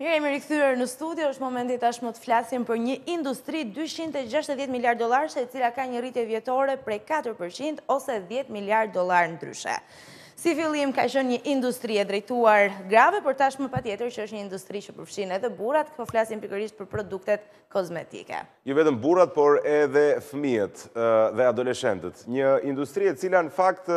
Mirë e mirë i këthyrë në studio, është momenti tashmë më të flasim për një industri 260 miljard dolar, se cila ka një rritje vjetore prej 4% ose 10 miljard dolar në dryshe. Si fillim ka shën një industri e drejtuar grave, por tashmë më pa tjetër që është një industri që përfshin edhe burat, këpë flasim pikërisht për produktet kozmetike. Një vetëm burat, por edhe fëmijet dhe adoleshentet. Një industri e cila në fakt,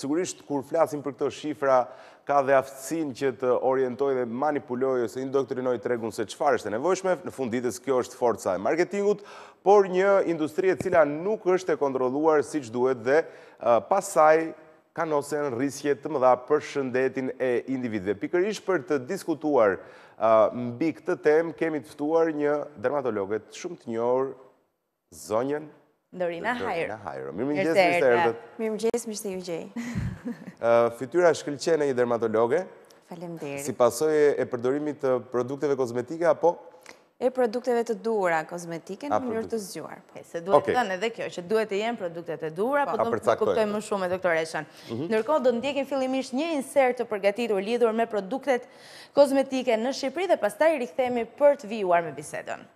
sigurisht kur flasim për këto shifra ka dhe aftësin që të orientoj dhe manipuloj ose indoktrinoj të regun se qëfar është e nevojshme, në fund ditës kjo është forca e marketingut, por një industrie cila nuk është e kontroluar si që duhet dhe pasaj ka nosen rrisje të mëdha për shëndetin e individve. Pikërish për të diskutuar mbi këtë tem, kemi tëftuar një dermatologet shumë të njërë, zonjen Dorina Hajro. Dorina Hajro. Mirë më gjesë, Mr. Erdët. Mirë më gjesë, Mr. Ujgjej. Fityra është një dermatologe. Falem Si pasoj e përdorimit të produkteve kozmetike, apo? E produkteve të dura kozmetike në mënyrë të zgjuar. Se duhet të dënë edhe kjo, që duhet të jenë produktet e dura, po të nuk kuptoj më shumë e doktore Eshan. Mhm. Nërko, do të ndjekin fillimisht një insert të përgatitur lidur me produktet kozmetike në Shqipëri dhe pastaj rikhtemi për të vijuar me bisedon.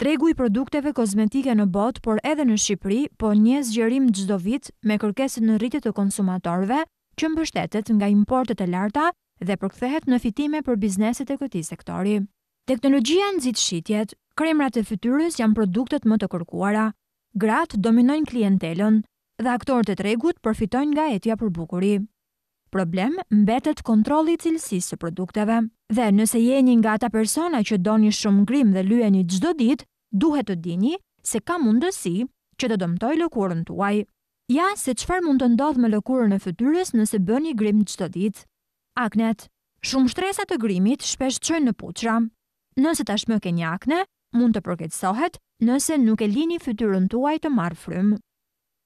Tregu i produkteve kozmetike në bot, por edhe në Shqipëri, po një zgjerim gjdo vit me kërkesit në rritit të konsumatorve, që mbështetet nga importet e larta dhe përkthehet në fitime për bizneset e këti sektori. Teknologjia në zitë shqitjet, kremrat e fytyrës janë produktet më të kërkuara, gratë dominojnë klientelën dhe aktorët e tregut përfitojnë nga etja për bukuri. Problem mbetet kontrolli i cilësisë së produkteve. Dhe nëse jeni nga ata persona që doni shumë grim dhe lyeni çdo ditë, duhet të dini se ka mundësi që të dëmtoj lëkurën tuaj. Ja se qëfar mund të ndodhë me lëkurën e fëtyrës nëse bë një grim qëtë ditë. Aknet, shumë shtresat të grimit shpesh qënë në puqra. Nëse tashmë shmë ke një akne, mund të përketsohet nëse nuk e lini fëtyrën tuaj të marë frymë.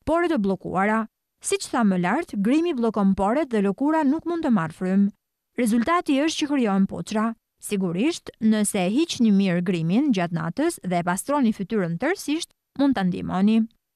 Pore të blokuara, si që tha më lartë, grimi blokon porët dhe lëkura nuk mund të marë frymë. Rezultati është që kryon puqra. Sigurisht, nëse e hiq një mirë grimin gjatë natës dhe e pastroni fytyrën tërësisht, mund ta ndihmoni.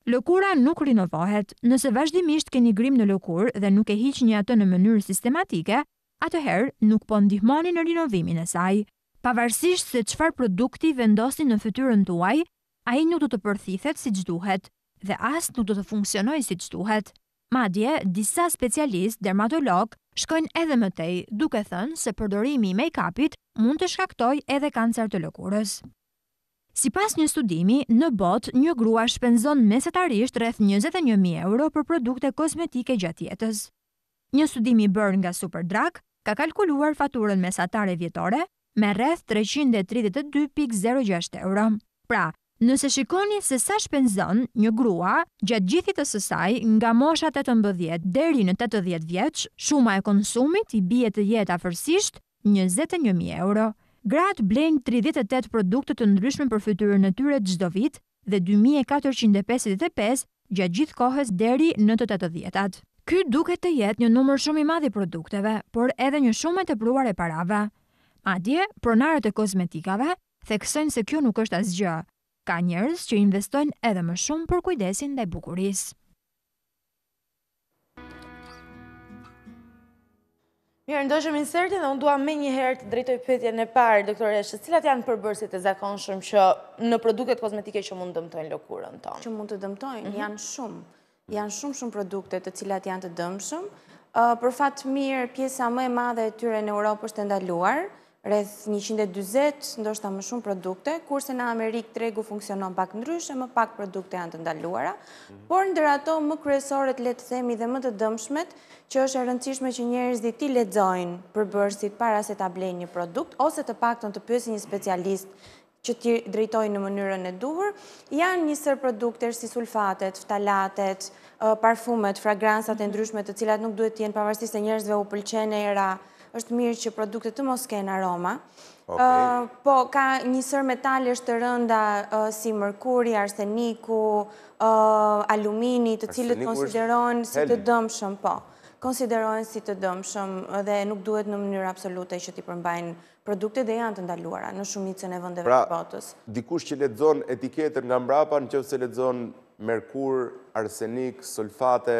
Lëkura nuk rinovohet. Nëse vazhdimisht keni grim në lëkurë dhe nuk e hiqni atë në mënyrë sistematike, atëherë nuk po ndihmoni në rinovimin e saj. Pavarësisht se çfarë produkti vendosni në fytyrën tuaj, ai nuk do të përthithet siç duhet dhe as nuk do të funksionojë siç duhet. Madje disa specialistë dermatologë shkojnë edhe më tej, duke thënë se përdorimi i make-upit mund të shkaktoj edhe kancer të lëkurës. Si pas një studimi, në bot, një grua shpenzon mesetarisht rreth 21.000 euro për produkte kosmetike gjatë jetës. Një studimi bërë nga Superdrug ka kalkuluar faturën mesatare vjetore me rreth 332.06 euro. Pra, Nëse shikoni se sa shpenzon një grua gjatë gjithit të sësaj nga moshat e të mbëdhjet deri në 80 vjeq, shuma e konsumit i bje të jetë afërsisht 21.000 euro. Gratë blenjë 38 produkte të ndryshme për fytyrën e tyre gjdo vit dhe 2455 gjatë gjithë kohës deri në të të të djetat. Ky duke të jetë një numër shumë i madhi produkteve, por edhe një shumë të pruar e parave. Madje, pronarët e kozmetikave, theksojnë se kjo nuk është asgjë, ka njerëz që investojnë edhe më shumë për kujdesin dhe bukurisë. Mirë, ndoshëm insertin dhe unë dua me një herë të drejtoj pëtje në parë, doktoreshë, cilat janë përbërësit e zakonshëm që në produktet kozmetike që mund dëmtojnë lëkurën tonë? Që mund të dëmtojnë, mhm. janë shumë. Janë shumë shumë produktet të cilat janë të dëmshëm. Uh, për fatë mirë, pjesa më e madhe e tyre në Europë është të ndaluar, rreth 140, ndoshta më shumë produkte, kurse në Amerikë tregu funksionon pak ndryshe, më pak produkte janë të ndaluara, mhm. por ndër ato më kryesore të le të themi dhe më të dëmshmet, që është e rëndësishme që njerëzit ti lexojnë përbërësit para se ta blejnë një produkt ose të paktën të pyesin një specialist që ti drejtojnë në mënyrën e duhur, janë një sër produkter si sulfatet, ftalatet, parfumet, fragrancat e mhm. ndryshme të cilat nuk duhet të jenë pavarësisht se njerëzve u pëlqen era është mirë që produkte të mos kenë aroma. Po, ka një sër metali është të rënda si mërkuri, arseniku, alumini, të cilët konsiderojnë si të dëmshëm, po. Konsiderojnë si të dëmshëm dhe nuk duhet në mënyrë absolute që ti përmbajnë produkte dhe janë të ndaluara në shumicën e vëndeve pra, të botës. Pra, dikush që ledzon etiketër nga mbrapa në që se ledzon mërkur, arsenik, sulfate,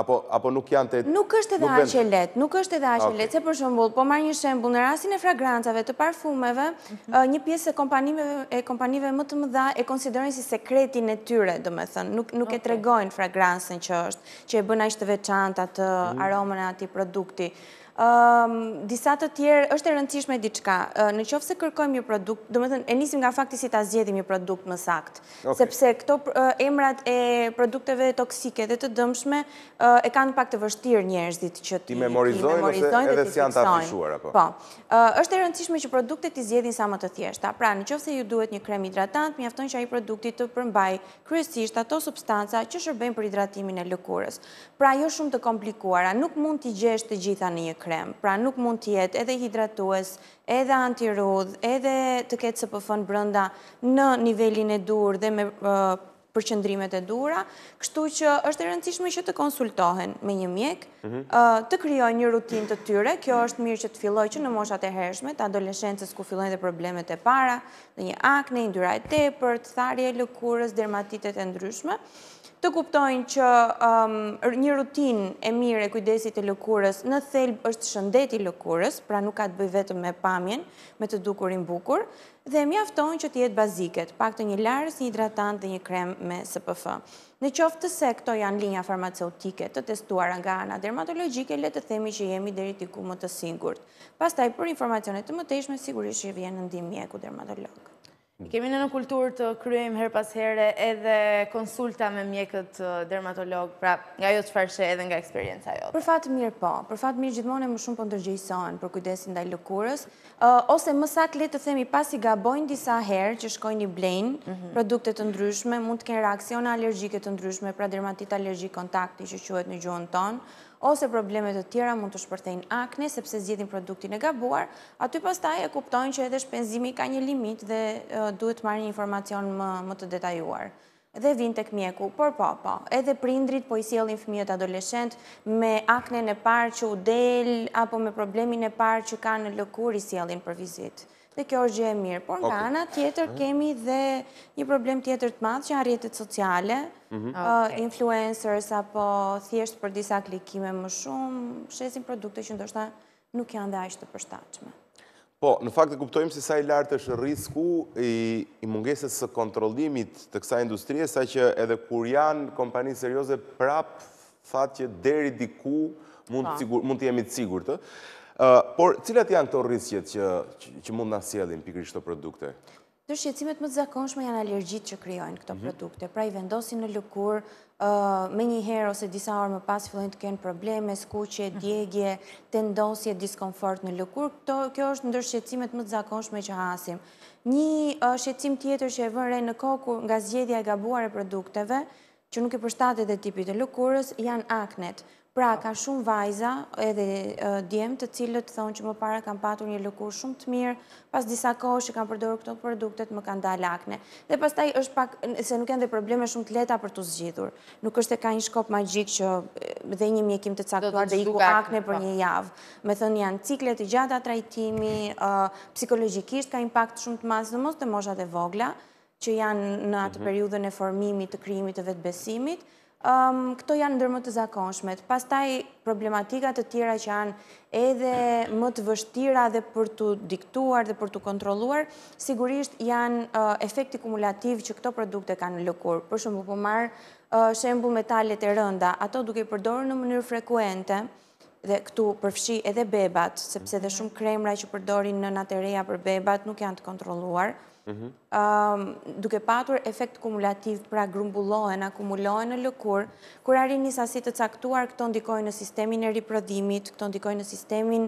apo nuk janë të... Nuk është edhe aqe letë, nuk është edhe aqe letë, se për shumbull, po marrë një shembul në rasin e fragrancave, të parfumeve, mhm. një pjesë e kompanive më të më dha e konsiderojnë si sekretin e tyre, do me thënë, nuk e tregojnë fragrancën që është, që e bëna ishte veçanta të mhm. aromën e ati produkti. Ehm, disa të tjerë, është e rëndësishme diçka, në qofë se kërkojmë një produkt, do më thënë, e nisim nga fakti si ta zjedhim një produkt më sakt, sepse këto emrat e produkteve toksike dhe të dëmshme e kanë pak të vështirë njerëzit që ti memorizojnë dhe ti fiksojnë. Edhe si janë të afishuar, apo? Po, është e rëndësishme që produktet të zjedin sa më të thjeshta, pra në qofë se ju duhet një krem hidratant, mi afton që aji produktit të përmbaj kryesisht ato substanca që shërbejnë për hidratimin e lëkurës. Pra jo shumë të komplikuara, nuk mund t'i gjesht të gjitha në një krem. Pra nuk mund tjetë edhe hidratues, edhe antirudh, edhe të ketë së pëfën brënda në nivelin e dur dhe me përqëndrimet e dura. Kështu që është e rëndësishme që të konsultohen me një mjek, mhm. të kryoj një rutin të tyre, kjo është mirë që të filloj që në moshat e hershme, të adolescentës ku filloj dhe problemet e para, dhe një akne, indyra e tepër, të tharje, lukurës, dermatitet e ndryshme të kuptojnë që um, një rutin e mirë e kujdesit të lëkurës në thelbë është shëndeti i lëkurës, pra nuk ka të bëj vetëm me pamjen, me të dukurin bukur, dhe mi aftojnë që tjetë baziket, pak të një larës, një hidratant dhe një krem me SPF. Në qoftë të se këto janë linja farmaceutike të testuar nga ana dermatologike, le të themi që jemi deri t'i më të singurt. Pas taj për informacionet të më sigurisht që vjenë në ndimje ku dermatologë. Kemi në në kulturë të kryejmë her pas here edhe konsulta me mjekët dermatologë, pra nga jo të farëshe edhe nga eksperienca jo. Për fatë mirë po, për fatë mirë gjithmonë e më shumë për po ndërgjëjson për kujdesin dhe lëkurës, ose mësak letë të themi pas i gabojnë disa herë që shkojnë i blenë mhm. produktet të ndryshme, mund të kënë reakcion alergjike të ndryshme, pra dermatit alergjik kontakti që qëhet në gjuhën tonë, ose problemet të tjera mund të shpërtejnë akne, sepse zgjedhin produktin e gabuar, aty pastaj e kuptojnë që edhe shpenzimi ka një limit dhe duhet të marrë një informacion më të detajuar dhe vinë të këmjeku, por po, po, edhe prindrit po i sielin fëmijët adoleshent me akne në parë që u del, apo me problemin e parë që ka në lëkur i sielin për vizitë dhe kjo është gjë e mirë. Por nga ana tjetër kemi dhe një problem tjetër të madh që janë rrjetet sociale, mhm. influencers apo thjesht për disa klikime më shumë, shesin produkte që ndoshta nuk janë dhe ashtë të përshtatshme. Po, në fakt e kuptojmë se sa i lartë është risku i, mungesës së kontrollimit të kësaj industrie, sa që edhe kur janë kompani serioze prap fat që deri diku mund të po. sigur, mund të jemi të sigurt, ëh. Por, cilat janë të rrisqet që mund në sjedhin pikrish të produkte? Të shqecimet më të zakonshme janë allergjit që kryojnë këto mhm. produkte. Pra i vendosin në lukur me një herë ose disa orë më pas fillojnë të kenë probleme, skuqje, mhm. djegje, tendosje, diskomfort në lukur. Kjo është ndër shqecimet më të zakonshme që hasim. Një shqecim tjetër që e vërre në koku nga zjedhja e gabuar e produkteve, që nuk i përshtatet e tipit e lukurës, janë Aknet. Pra, ka shumë vajza edhe djemë të cilët të thonë që më para kam patur një lukur shumë të mirë, pas disa kohë që kam përdoru këto produktet më kanë dalë akne. Dhe pas taj është pak, se nuk e dhe probleme shumë të leta për të zgjithur. Nuk është e ka një shkop magjik që dhe një mjekim të caktuar dhe i ku akne për po. një javë. Me thënë janë ciklet i gjatë atrajtimi, psikologikisht ka impact shumë të masë dhe mos moshat e vogla, që janë në atë mhm. periudhën e formimit të kryimit të vetëbesimit, këto janë ndër më të zakonshmet. Pastaj problematikat të tjera që janë edhe më të vështira dhe për të diktuar dhe për të kontroluar, sigurisht janë efekti kumulativ që këto produkte kanë lëkur. Për shumë për po marë shembu metalet e rënda, ato duke i përdorë në mënyrë frekuente, dhe këtu përfshi edhe bebat, sepse dhe shumë kremra që përdorin në natereja për bebat nuk janë të kontroluar, Mhm. duke patur efekt kumulativ pra grumbullohen, akumulohen në lëkur, kur arin një sasit të caktuar, këto ndikojnë në sistemin e riprodhimit, këto ndikojnë në sistemin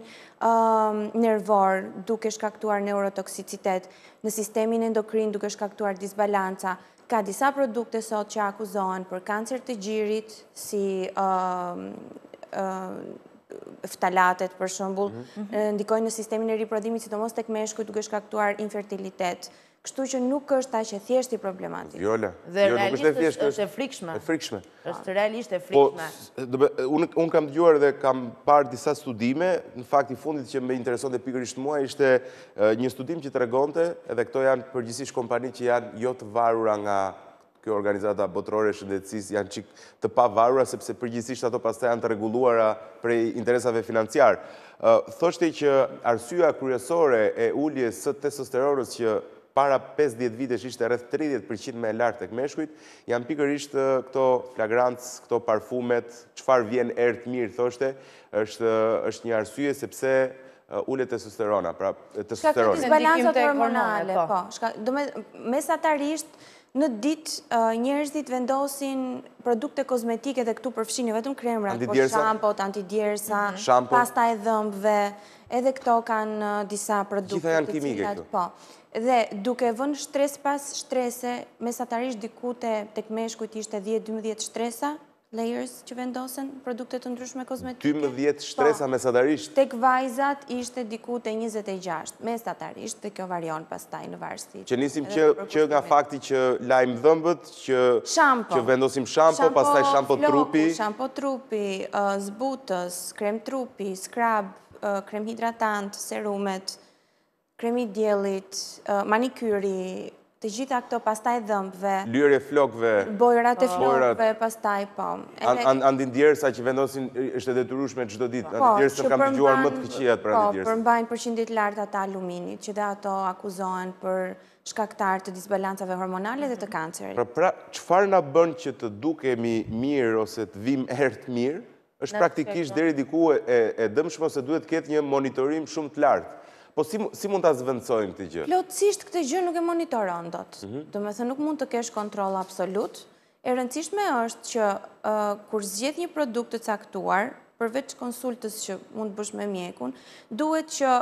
nervor, duke shkaktuar neurotoksicitet, në sistemin endokrin, duke shkaktuar disbalanca, ka disa produkte sot që akuzohen për kancer të gjirit, si ftalatet për shëmbull, mhm. ndikojnë në sistemin e riprodhimit, si të mos të këmeshkuj duke shkaktuar infertilitet, Kështu që nuk është ta që thjeshti problematik. Jo, Dhe realisht është e frikshme. E frikshme. është realisht e po, frikshme. Unë kam gjuar dhe kam parë disa studime, në fakt i fundit që me intereson dhe pikërisht mua, ishte një studim që të regonte, edhe këto janë përgjësish kompani që janë jo të varura nga kjo organizata botërore shëndetsis janë qik të pa varura, sepse përgjithisht ato pas të janë të reguluara prej interesave financiarë. Thoshti që arsua kryesore e ullje së testosteronës që para 50 10 që ishte rreth 30% me lartë të këmeshkujt, janë pikër këto flagrantës, këto parfumet, qëfar vjen ertë mirë, thoshte, është një arsye sepse ullet pra, të sësterona. Po. Po. Shka këtë disbalansat hormonale, po. Mesatarisht, Në dit njerëzit vendosin produkte kozmetike dhe këtu përfshinë, jo vetëm kremrat, po shampot, antidjersa, mhm. pasta e dhëmbëve, edhe këto kanë disa produkte. Gjitha janë kimike këtu. Po, dhe duke vënë shtres pas shtrese, mesatarish dikute të kmeshkujt ishte 10-12 shtresa, layers që vendosen produkte të ndryshme kozmetike 12 po, shtresa mesatarisht tek vajzat ishte diku te 26 mesatarisht dhe kjo varion pastaj në varsit. Që nisim që që nga fakti që lajm dhëmbët që që vendosim shampo pastaj shampo trupi shampo trupi, uh, zbutës, krem trupi, scrub, uh, krem hidratant, serumet, krem i diellit, uh, manikyri të gjitha këto pastaj dhëmbëve, lyre e flokëve, bojrat e ah. flokëve, pastaj, po. Andin djerësa që vendosin është edhe të rrushme qdo ditë, po, andin djerësa kam të gjuar më të këqijat për andin Po, përmbajnë përshindit lartë ata aluminit, që dhe ato akuzohen për shkaktar të disbalancave hormonale dhe të mhm. kancerit. Pra, pra, qëfar nga bënë që të dukemi mirë ose të vim ertë mirë, është praktikisht dheri diku e dëmshmo se duhet këtë një monitorim shumë të lartë. Po si mund të azvëndsojnë këtë gjë? Plotësisht këtë gjë nuk e monitoron mhm. do të. Dë me thë nuk mund të kesh kontrol absolut. E rëndësisht me është që kur zgjith një produkt të caktuar, përveç konsultës që mund të bësh me mjekun, duhet që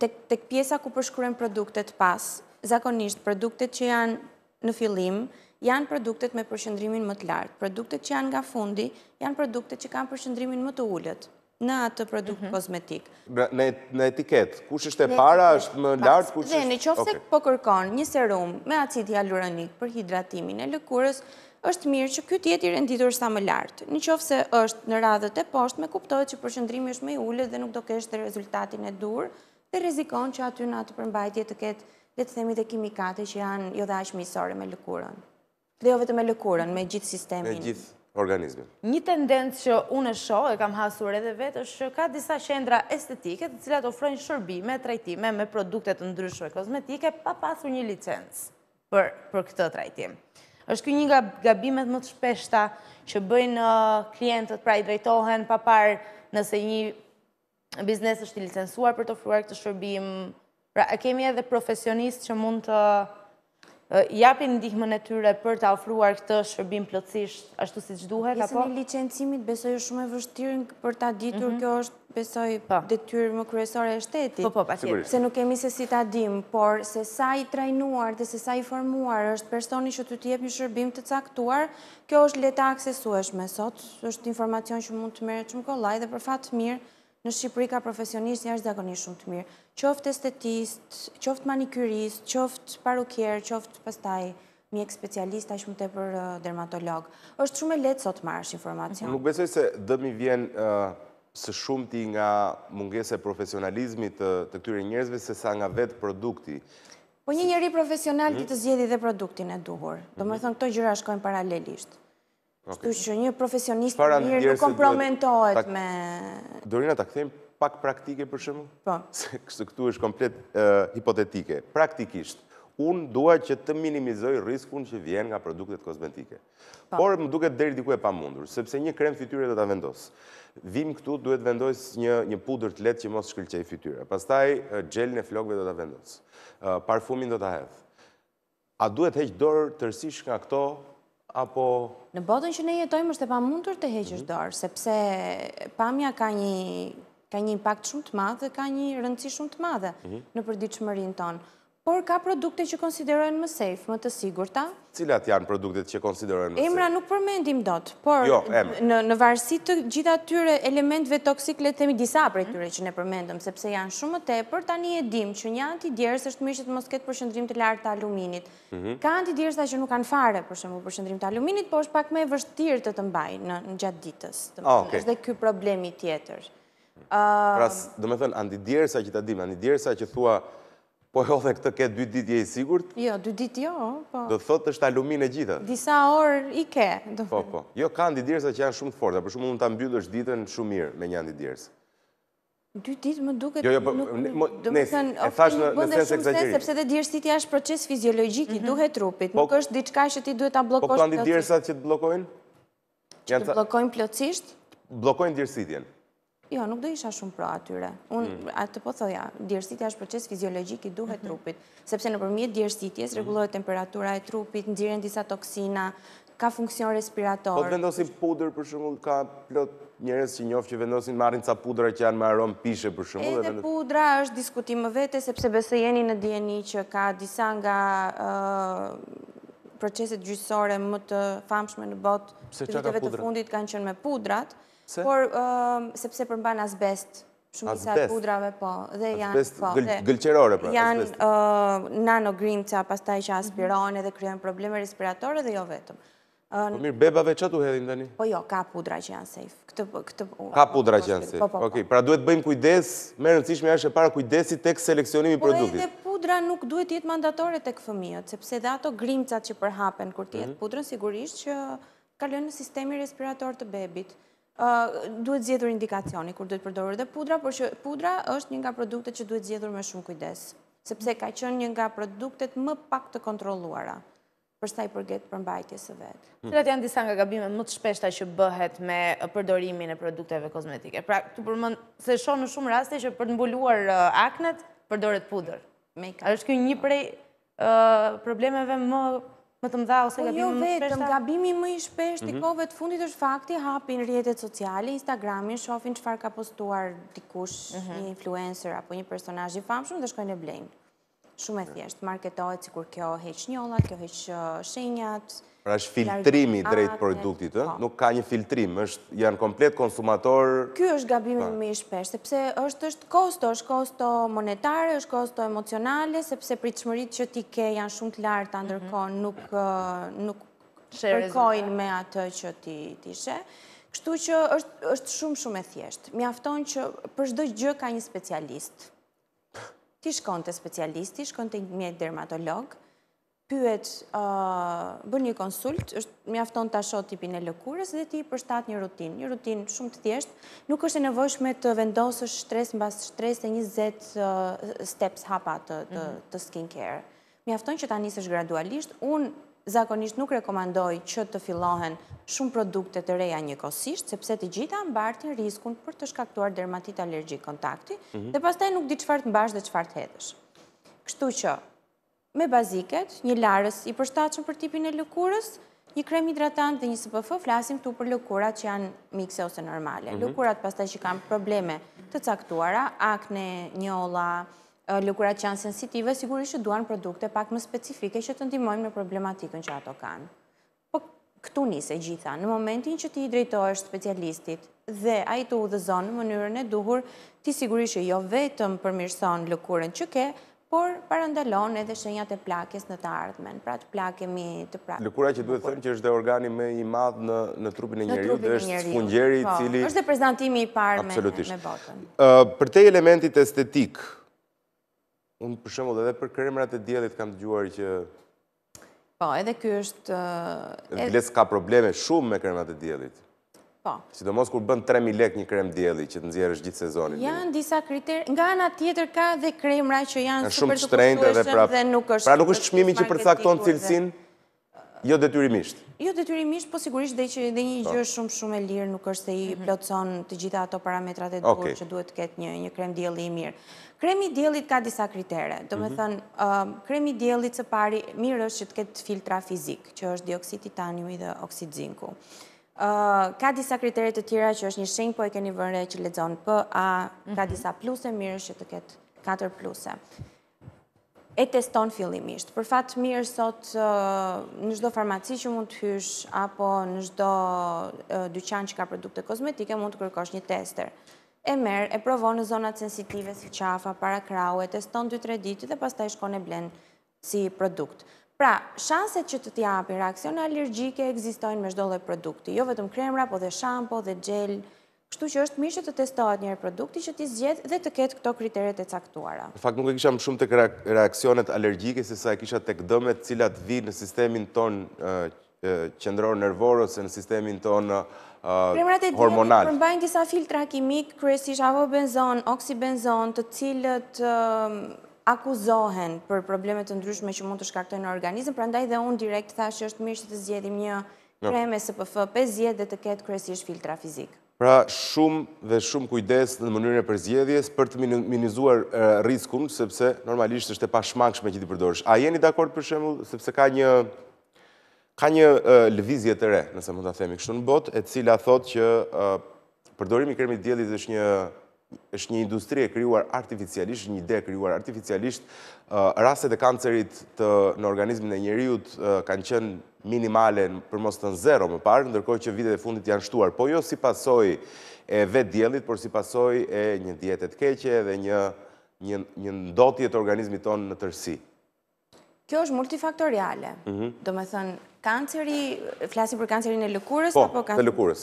të këpjesa ku përshkurem produktet pas, zakonisht produktet që janë në filim, janë produktet me përshëndrimin më të lartë. Produktet që janë nga fundi, janë produktet që kanë përshëndrimin më të ullët në atë produkt mhm. kozmetik. Në etiket, kush është e para, është më lartë, kush është... Dhe në qofë se po kërkon një serum me acid hialuronik për hidratimin e lëkurës, është mirë që këtë jetë i renditur sa më lartë. Në qofë se është në radhët e poshtë, me kuptoj që përshëndrimi është me ullë dhe nuk do keshë të rezultatin e dur, dhe rezikon që aty në atë përmbajtje të ketë dhe të themi dhe kimikate që janë jodha ashmisore me lëkurën. Dhe jo vetë me lëkurën, me gjithë sistemin. Me gjithë organizmin. Një tendencë që unë e sho, e kam hasur edhe vetë, është që ka disa qendra estetike të cilat ofrojnë shërbime, trajtime me produktet të ndryshme kozmetike, pa pasur një licencë për, për këtë trajtim. është kjo një gabimet më të shpeshta që bëjnë uh, klientët pra i drejtohen, pa parë nëse një biznes është i licensuar për të ofruar këtë shërbim. Pra, kemi edhe profesionistë që mund të japin ndihmën e tyre për të ofruar këtë shërbim plotësisht ashtu siç duhet apo pjesën e licencimit besoj është shumë e vështirë për ta ditur mhm. kjo është besoj po. detyrë më kryesore e shtetit po po patjetër se nuk kemi se si ta dim por se sa i trajnuar dhe se sa i formuar është personi që ty të jep një shërbim të caktuar kjo është leta aksesueshme sot është informacion që mund të merret shumë kollaj dhe për fat të mirë në Shqipëri ka profesionisht një është zakonisht shumë të mirë. Qoftë estetist, qoftë manikyrist, qoftë parukjer, qoftë pastaj mjek specialist, ashtë të për uh, dermatolog. është shumë e letë sot marrës informacion. Nuk besoj se dëmi vjen uh, së shumë ti nga mungese profesionalizmit të këtyre njerëzve, se sa nga vetë produkti. Po një njeri profesional ti mhm. të zjedhi dhe produktin e duhur. Do më mhm. thënë këto gjyra shkojnë paralelisht. Shtu që një profesionist të mirë nuk komplementohet me... Dorina, ta këthejmë pak praktike për shumë? Po. Se kështu këtu është komplet hipotetike. Praktikisht, unë dua që të minimizoj riskun që vjen nga produktet kosmetike. Po. Por më duke të deri diku e pa mundur, sepse një krem fityre dhe ta vendosë. Vim këtu duhet vendojsh një pudrë të letë që mos shkëllqej fityre. Pas taj, gjelë në flokve dhe të vendojsh. Parfumin dhe të hedhë. A duhet heqë dorë tërsish nga këto apo... Në botën që ne jetojmë është e pa mundur të heqësh mhm. dorë, sepse pamja ka një impact shumë të madhe, ka një rëndësi shumë të madhe mhm. në përdiqë mërinë tonë. Por ka produkte që konsiderojnë më safe, më të sigur ta? Cilat janë produktet që konsiderojnë më safe? Emra nuk përmendim do të, por jo, në varsit të gjitha tyre elementve toksik, le themi disa për e tyre që ne përmendëm, sepse janë shumë më tepër, tani e dim që një antidjerës është mishë të mosket për shëndrim të lartë të aluminit. Mhm. Ka antidjerës ta që nuk kanë fare për shëmë shëndrim të aluminit, por është pak me vështirë të të mbaj në gjatë ditës, ah, dhe Pra, dhe me thënë, antidjerësa që ta dim, antidjerësa që thua Po jo dhe këtë këtë dy ditë je i sigurt? Jo, dy ditë jo, po. Do thotë është alumin e gjithë? Disa orë i ke, do Po, po. Jo, ka ndidirësa që janë shumë të forta, për shumë mund të është ditën shumë mirë me një ndidirësë. Dy ditë më duke... Jo, jo, po, në thashë në sensë exageri. Sepse dhe dirësit është proces fiziologik, i mhm. duhet trupit, po- nuk është diçka që ti duhet të blokosht... Po, ka ndidirësat që të Që Jo, nuk do isha shumë pro atyre. Unë, mm. atë po thoja, djersitja është proces fiziologik i duhet mhm. trupit, sepse në përmjet djersitjes regulohet temperatura e trupit, ndziren disa toksina, ka funksion respirator. Po të vendosin pudrë për shumë, ka plot njërës që njofë që vendosin marrin ca pudrë që janë marron pishe për shumë. Edhe pudra është diskutim më vete, sepse bese jeni në djeni që ka disa nga proceset gjysore më të famshme në botë, të vitëve të fundit kanë qënë me pudrat, Por, um, sepse përmban asbest, shumë isa pudrave, po, dhe janë... Asbest po, gëlqerore, pra, asbest. Janë nano green të që aspirone dhe kryon probleme respiratore dhe jo vetëm. Po mirë, bebave që tu hedhin, Dani? Po jo, ka pudra që janë safe. Ka pudra që janë safe. Po, po, ok, pra duhet bëjmë kujdes, me rëndësishme ashe para kujdesi të kësë seleksionimi i produktit. Po edhe pudra nuk duhet jetë mandatore të këfëmijët, sepse dhe ato grimcat që përhapen kur tjetë mhm. pudrën, sigurisht që kalënë në sistemi respirator të bebit duhet zjedhur indikacioni kur duhet përdorur dhe pudra, por që pudra është një nga produktet që duhet zjedhur me shumë kujdes, sepse ka qënë një nga produktet më pak të kontroluara përsta i përget përmbajtjes së vetë. Cilat janë disa nga gabime më të shpeshta që bëhet me përdorimin e produkteve kozmetike? Pra, të përmën, se shonë në shumë raste që për të mbuluar aknet, përdoret pudrë. Me i ka. është kjo një prej problemeve më më të mdha ose po jo gabimi më shpesht? Jo vetëm, gabimi më i shpesht mhm. i kove të fundit është fakti hapin rjetet sociali, Instagramin, shofin qëfar ka postuar dikush mhm. një influencer apo një personaj i famshëm dhe shkojnë e blenjë shumë e thjeshtë. Marketohet si kur kjo heq njollat, kjo heq uh, shenjat. Pra është filtrimi drejt produktit, po. nuk ka një filtrim, është janë komplet konsumator. Ky është gabimi më i shpesh, sepse është është kosto, është kosto monetare, është kosto emocionale, sepse shmërit që ti ke janë shumë të lartë, mhm. ndërkohë nuk uh, nuk përkojnë me atë që ti ishe. Kështu që është, është shumë shumë e thjeshtë. Mjafton që për shdo gjë ka një specialistë ti shkon të specialisti, shkon të mjet dermatolog, pyet, bërë një konsult, është, mi afton të asho tipin e lëkurës dhe ti përshtat një rutin, një rutin shumë të thjesht, nuk është e nevojshme të vendosë shtres në basë shtres e 20 zet steps hapa të, të, care. Mhm. skincare. Mi afton që ta njësësh gradualisht, unë zakonisht nuk rekomendoj që të fillohen shumë produkte të reja njëkosisht, sepse të gjitha mbartin riskun për të shkaktuar dermatit allergjik kontakti, mhm. dhe pastaj nuk di qëfar të mbash dhe qëfar të hedhësh. Kështu që, me baziket, një larës i përstachën për tipin e lukurës, një krem hidratant dhe një SPF, flasim tu për lukurat që janë mikse ose normale. Mhm. Lukurat pastaj që kam probleme të caktuara, akne, njolla, lukurat që janë sensitive, sigurisht që duan produkte pak më specifike që të ndimojmë në problematikën që ato kanë. Po këtu njëse gjitha, në momentin që ti i drejtojsh specialistit dhe a i të udhëzon në mënyrën e duhur, ti sigurisht që jo vetëm përmirëson lukurën që ke, por parandalon edhe shenjat e plakjes në të ardhmen, pra të plakemi të prakë. Lëkura që duhet thëmë që është dhe organi me i madhë në trupin e njeri, dhe është fungjeri po, cili... është dhe prezentimi i parë me botën. Për te elementit estetik, Unë për shumë dhe dhe për kremrat e djelit kam të gjuar që... Po, edhe kjo është... Vles ka probleme shumë me kremrat e djelit. Po. Si do mos kur bën 3.000 lek një krem djeli që të nëzjerë është gjithë sezonit. Janë disa kriterë, nga nga tjetër ka dhe kremra që janë super të kushtuashëm dhe nuk është... Pra nuk është shmimi që përcakton të cilësin? Jo detyrimisht? Jo detyrimisht, po sigurisht dhe që dhe një po. gjë shumë shumë e lirë, nuk është se i mhm. plotëson të gjitha ato parametrat e duhet që duhet të ketë një krem djeli i mirë. Kremi djelit ka disa kritere, do me thënë, mhm. kremi djelit se pari mirë është që të ketë filtra fizik, që është dioksit titanium i dhe oksit zinku. Ka disa kritere të tjera që është një shenjë, po e keni vërre që ledzonë për, a ka mhm. disa pluse mirë është që të ketë 4 pluse e teston fillimisht. Për fatë mirë, sot uh, në shdo farmaci që mund të hysh, apo në shdo uh, dyqan që ka produkte kozmetike, mund të kërkosh një tester. E merë, e provo në zonat sensitive si qafa, para krau, e teston 2-3 ditë dhe pas ta i shkon e blend si produkt. Pra, shanset që të tjapin reakcion alergjike e egzistojnë me shdo dhe produkti. Jo vetëm kremra, po dhe shampo, dhe gjelë, Kështu që është mishë të testohet njërë produkti që ti zgjedh dhe të ketë këto kriteret e caktuara. Në fakt nuk e kisham shumë të reakcionet alergjike, se sa e kisha të këdëmet cilat vi në sistemin ton qëndror nervor ose në sistemin ton hormonal. Premrat e dhemi përmbajnë disa filtra kimik, kresish avo benzon, oksi benzon, të cilët akuzohen për problemet të ndryshme që mund të shkaktojnë në organizm, pra ndaj dhe unë direkt thashë është që të zgjedhim një kreme së pëfë 50 dhe të ketë kërësish filtra fizikë. Pra shumë dhe shumë kujdes në mënyrën e përzjedhjes për të minimizuar riskun, sepse normalisht është e pashmangshme që ti përdorish. A jeni dakord për shembull sepse ka një ka një lëvizje të re, nëse mund ta themi kështu në botë, e cila thotë që përdorimi i kremit diellit është një është një industri e kryuar artificialisht, një ide e kryuar artificialisht, raset e kancerit të në organizmin e njeriut kanë qenë minimale për mos të në zero më parë, ndërkoj që vitet e fundit janë shtuar, po jo si pasoj e vetë djelit, por si pasoj e një dietet keqe dhe një ndotjet organizmi tonë në tërsi. Kjo është multifaktoriale. Mhm. Do me thënë, kanceri, flasim për kancerin e lëkurës, po, e lëkurës.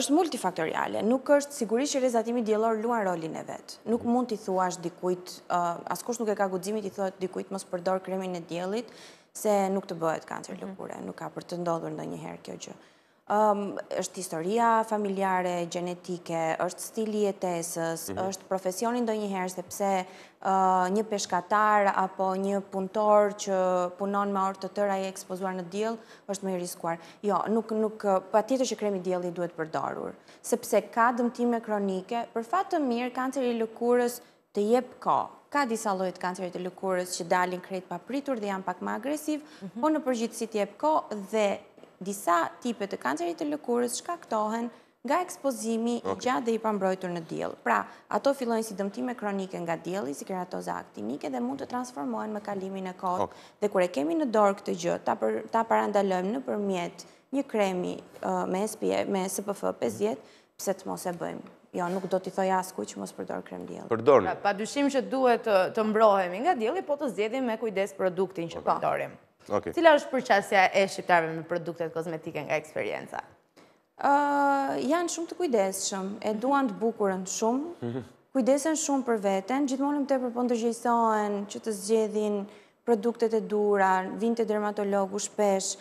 është multifaktoriale. Nuk është sigurisht që rezatimi djelor luan rolin e vetë. Nuk mhm. mund t'i thuash dikujt, dikuit, askush nuk e ka gudzimi t'i thua dikuit mos përdor kremin e djelit, se nuk të bëhet kancer mhm. lëkure. Nuk ka për të ndodhur ndë njëherë kjo gjë është historia familjare, genetike, është stili e tesës, mhm. është profesionin do njëherë, sepse një peshkatar apo një punëtor që punon me orë të tëra e ekspozuar në djelë, është me i riskuar. Jo, nuk, nuk, pa tjetër që kremi djeli duhet përdorur, sepse ka dëmtime kronike, për fatë të mirë, kanceri lëkurës të jep ka, ka disa lojtë kancerit të lëkurës që dalin krejt papritur dhe janë pak ma agresiv, mhm. po në përgjithësi të jep ka dhe disa tipe të kancerit të lëkurës shkaktohen nga ekspozimi gjatë dhe i pambrojtur në djelë. Pra, ato fillojnë si dëmtime kronike nga djeli, si keratoza aktinike dhe mund të transformohen me kalimin e kodë. Dhe kure kemi në dorë këtë gjë, ta parandalëm në përmjet një kremi me SPF, me SPF 50, pëse të mos e bëjmë. Jo, nuk do t'i thoi asku që mos përdor krem djeli. Përdor pra, Pa dyshim që duhet të mbrohemi nga djeli, po të zjedhim me kujdes produktin që përdorim. Po Cila është përqasja e shqiptarve me produktet kozmetike nga eksperienca? Janë shumë të kujdeshëm, e duan të bukurën shumë, kujdesen shumë për veten, gjithmonëm të përpondërgjësohen që të zgjedhin produktet e dura, vinë të dermatologu shpesh,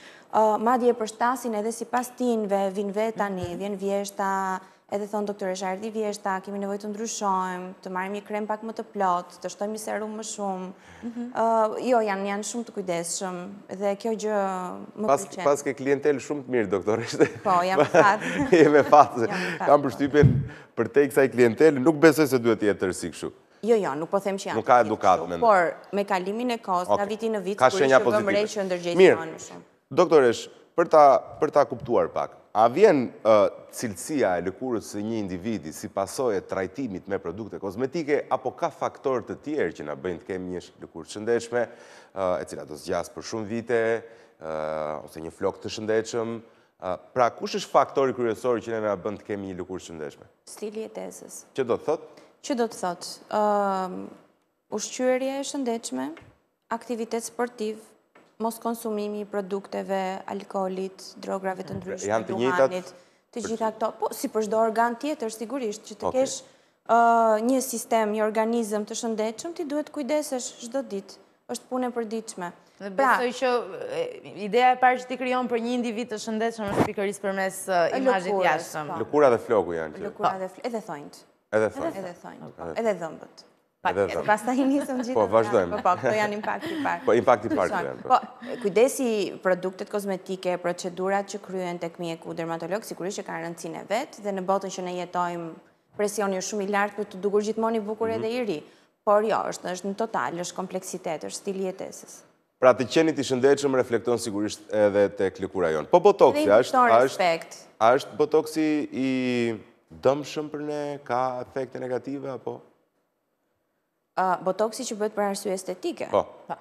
madhje për shtasin edhe si pas tinve, vinë vetani, mhm. vjen vjeshta, vjeshta, edhe thonë doktor e shardhi vjeshta, kemi nevoj të ndryshojmë, të marim i krem pak më të plot, të shtojmë i serum më shumë. Mhm. Jo, janë janë shumë të kujdeshëm, dhe kjo gjë më përqenë. Pas ke klientel shumë të mirë, doktor, Po, jam fatë. Jeme fatë, kam përshtypin për te i kësaj klientel, nuk besoj se duhet jetë të rësikë shumë. Jo, jo, nuk po them që janë. Nuk ka edukatë me Por, me kalimin e kost, ka viti në vitë, kur ishë vëmrej që ndërgjegjë në në shumë. Doktoresh, për ta kuptuar pak, a vjen cilësia e lëkurës së një individi si pasoj e trajtimit me produkte kozmetike, apo ka faktor të tjerë që në bëjnë të kemi një lëkurë shëndeshme, e cila do s'gjasë për shumë vite, ose një flok të shëndeshëm, Pra, kush është faktori kryesori që në në të kemi një lukur shëndeshme? Stili e tesës. Që do të thotë? Që do të thotë? Ushqyërje e shëndeshme, aktivitet sportiv, mos konsumimi produkteve, alkoholit, drograve të ndryshme, janë të njëtat? Të gjitha këto, po, si përshdo organ tjetër, sigurisht, që të kesh uh, një sistem, një organizm të shëndechëm, ti duhet kujdesesh shdo dit, është punë e përdiqme. Dhe pra, besoj që ideja e parë që ti kryon për një individ të shëndechëm është pikëris për mes uh, imajit po. jashtëm. Lëkura dhe flogu janë që. Lëkura dhe flogu, edhe thojnët. Edhe thojnët. Edhe thojnët. Edhe dhëmbët. Edhe Pas ta i njësëm gjithë. Po, vazhdojmë. Po, po, këto janë impakti parkë. Po, impakti parkë. Po. po, kujdesi produktet kozmetike, procedurat që kryen të këmije ku dermatolog, sigurisht që ka rëndësine vetë, dhe në botën që ne jetojmë presioni shumë i lartë për të dugur gjithmoni bukur edhe mhm. i ri. Por jo, është në total, është kompleksitet, është stili jetesis. Pra të qenit i shëndechëm reflekton sigurisht edhe të klikura jonë. Po botoksi, është botoksi i dëmshëm për ne, ka efekte negative, apo? botoksi që bëhet për arsye estetike. Po. po.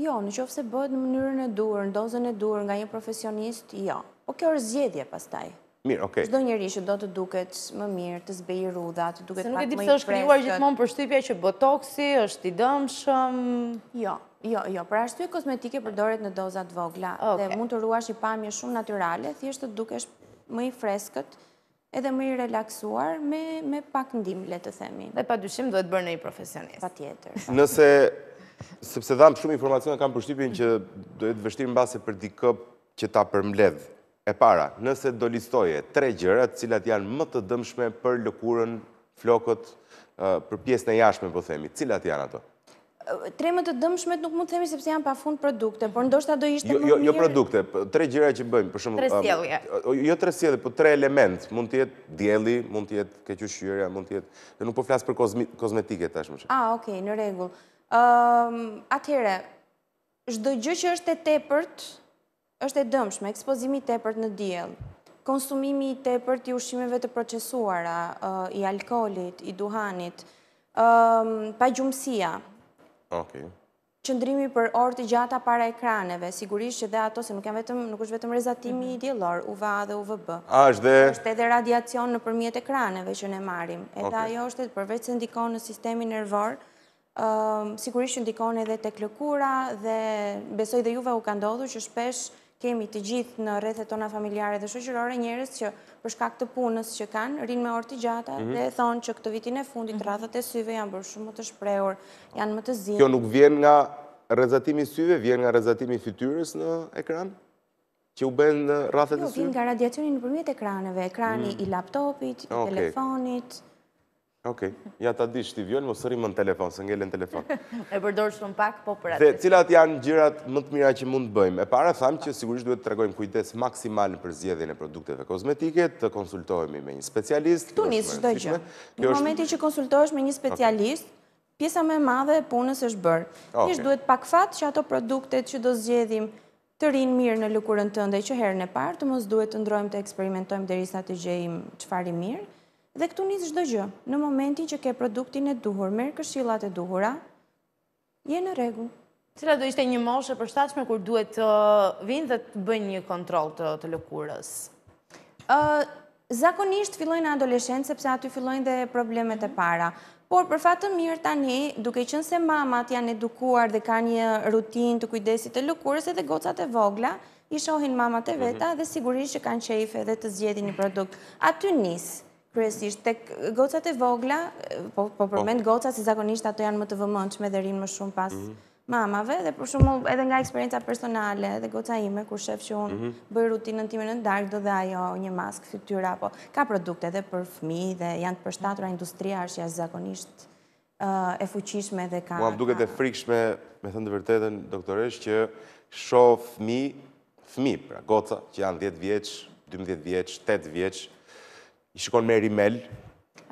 Jo, në qofë se bëhet në mënyrën e dur, në dozën e dur, nga një profesionist, jo. Po kjo është zjedhje pas taj. Mirë, okej. Okay. Zdo njëri që do të duket më mirë, të zbej rudha, të duket pak më i preskët. Se nuk e dipë se është kryuar gjithmonë për shtypja që botoksi, është i dëmshëm... Jo, jo, jo. Për arsye kosmetike përdoret në dozat vogla. Dhe mund të ruash i pamje shumë naturale, thjeshtë të dukesh më i freskët, edhe më i relaksuar me, me pak ndim, le të themi. Dhe pa dyshim duhet bërë në i profesionist. Pa tjetër. Nëse, sepse dham shumë informacion, kam përshqipin që dojtë vështirë në base për dikëp që ta përmledh. E para, nëse do listoje tre gjërat cilat janë më të dëmshme për lëkurën, flokët, për pjesën e jashme, po themi, cilat janë ato? tremët të dëmshmet nuk mund të themi sepse janë pa fund produkte, por ndoshta do ishte jo, më jo, jo mirë... Jo produkte, tre gjera që bëjmë, për shumë... Tre sielje. Jo tre sielje, po tre element, mund të jetë djeli, mund të jetë keqyshyria, mund të jetë... Dhe nuk po flasë për kozmetike, tashmë shumë. A, okej, në regull. Ehm, Atëhere, gjë që është e tepërt, është e dëmshme, ekspozimi tepërt në djelë, konsumimi tepërt i ushqimeve të procesuara, i alkoholit, i duhanit, ehm, pa gjumësia, Qëndrimi për orë të gjata para ekraneve, sigurisht që dhe ato se nuk është vetëm rezatimi mhm. i djelor, UVA dhe UVB. A, është dhe... është edhe radiacion në përmjet ekraneve që ne marim. Edhe ajo është edhe përveç se ndikon në sistemi nërvor, sigurisht që ndikon edhe të klëkura dhe besoj dhe juve u ka ndodhu që shpesh kemi të gjithë në rrethet tona familjare dhe shoqërore njerëz që për shkak të punës që kanë rinë me orë të gjata mhm. dhe thonë që këtë vitin e fundit mhm. rradhët e syve janë bërë shumë më të shprehur, janë më të zinë. Kjo nuk vjen nga rrezatimi i syve, vjen nga rrezatimi i fytyrës në ekran që u bën në e jo, syve. Nuk vjen nga radiacioni nëpërmjet ekraneve, ekrani mm. i laptopit, i telefonit, Ok, ja ta di shti vjollë, më sërim më në telefon, së ngele në telefon. E përdorë shumë pak, po për atë. Dhe cilat janë gjirat më të mira që mund të bëjmë? E para thamë që sigurisht duhet të regojmë kujtes maksimal në përzjedhje e produkteve kozmetike, të konsultohemi me një specialist. Tu njësë shtë gjë. që, në momenti që konsultohesh me një specialist, pjesa me madhe e punës është bërë. Njështë duhet pak fatë që ato produktet që do zgjedhim të rinë mirë në lukurën tënde që herën e partë, mos duhet të ndrojmë të eksperimentojmë dhe risa të gjejmë qëfari mirë. Dhe këtu njështë dhe gjë, në momentin që ke produktin e duhur, merë këshillat e duhura, je në regu. Cila do ishte një moshe për shtachme kur duhet të vinë dhe të bëjnë një kontrol të lëkurës? Zakonisht fillojnë adolescentë, sepse aty fillojnë dhe problemet e para. Por, për fatë të mirë tani, duke qënë se mamat janë edukuar dhe ka një rutin të kujdesit të lukurës edhe gocat e vogla, i shohin mamat e veta mhm. dhe sigurisht që kanë qejfe dhe të zgjedi një produkt. Aty njësë, Presisht, të gocat e vogla, po, po përmend po. gocat, si zakonisht ato janë më të me dhe rinë më shumë pas mhm. mamave, dhe për shumë edhe nga eksperienca personale dhe goca ime, kur shef që unë mhm. rutinë rutinën time në darkë, do dhe ajo një maskë, fytyra, po ka produkte edhe për fmi dhe janë të përshtatura industria është jashtë zakonisht e fuqishme dhe ka... Mua më duket e frikshme, me thëndë vërtetën, doktoresh, që shof fmi, fmi, pra goca, që janë 10 vjeqë, 12 vjeqë, 8 vjeqë, i shikon me rimel.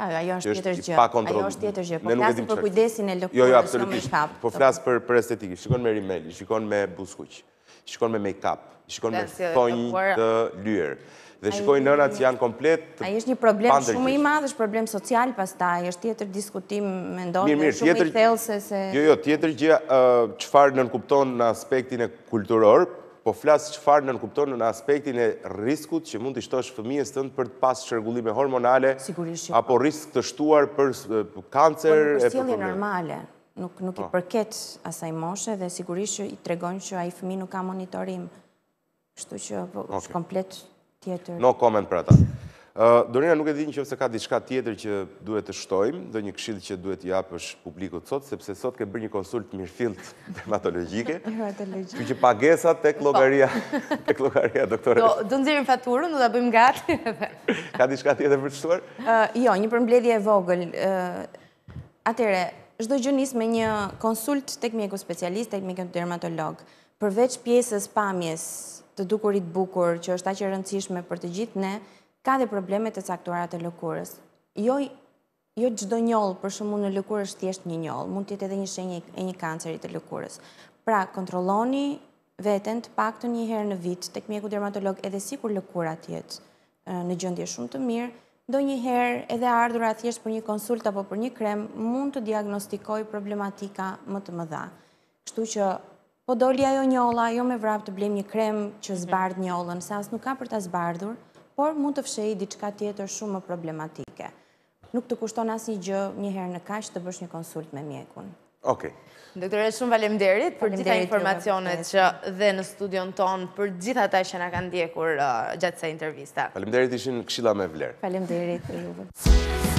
Ajo është tjetër gjë. Ajo është tjetër gjë, po natë për kujdesin e lokulave. Jo, jo absolutisht. Jo po flas për i Shikon me rimel, i shikon me buzkuq, i shikon me make-up, i shikon me thonj të lëyr. Dhe shikojnë nëna që janë komplet. Ai është një problem shumë i madh, është problem social, pastaj është tjetër diskutim mendon shumë i thellëse se Jo, jo, tjetër gjë, çfarë nën kupton aspektin e kulturor po flasë që farë në nënkuptonë në aspektin e riskut që mund të ishtoshë fëmijës tëndë për të pasë shërgullime hormonale, apo po. risk të shtuar për kancer po, e për fëmijë. Nuk i po. përket asaj moshe dhe sigurisht që i tregojnë që ai fëmi nuk ka monitorim, shtu që është komplet tjetër. No comment për ata. Dorina nuk e di nëse ka diçka tjetër që duhet të shtojmë, do një këshill që duhet japësh publikut sot, sepse sot ke bërë një konsult mirëfillt dermatologjike. Dermatologjike. që pagesa tek po. llogaria, tek llogaria doktore. Do, do faturën, do ta bëjmë gati. ka diçka tjetër për të shtuar? jo, një përmbledhje e vogël. Atere, atyre, çdo gjë me një konsult tek mjeku specialist, tek dermatolog. Përveç pjesës pamjes, të dukurit bukur, që është aq rëndësishme për të gjithë ne, ka dhe problemet e caktuarat të lëkurës. Jo gjdo jo njollë, për shumë në lëkurë është tjeshtë një njollë, mund të jetë edhe një shenjë e një kancerit të lëkurës. Pra, kontroloni vetën të pak të një herë në vitë, tek mjeku dermatolog, edhe si kur lëkura jetë në gjëndje shumë të mirë, do një herë edhe ardhur atjeshtë për një konsult apo për një krem, mund të diagnostikoj problematika më të më dha. Kështu që po doli ajo njolla, jo me vrap të blim një krem që mhm. zbardh njollën, se asë nuk ka për ta zbardhur, por mund të fshejë diçka tjetër shumë problematike. Nuk të kushton asnjë gjë një herë në kaq të bësh një konsult me mjekun. Okej. Okay. Doktore, shumë faleminderit për gjitha informacionet që dhe në studion ton për gjitha ata që na kanë ndjekur uh, gjatë kësaj interviste. Faleminderit ishin këshilla me vlerë. Faleminderit juve.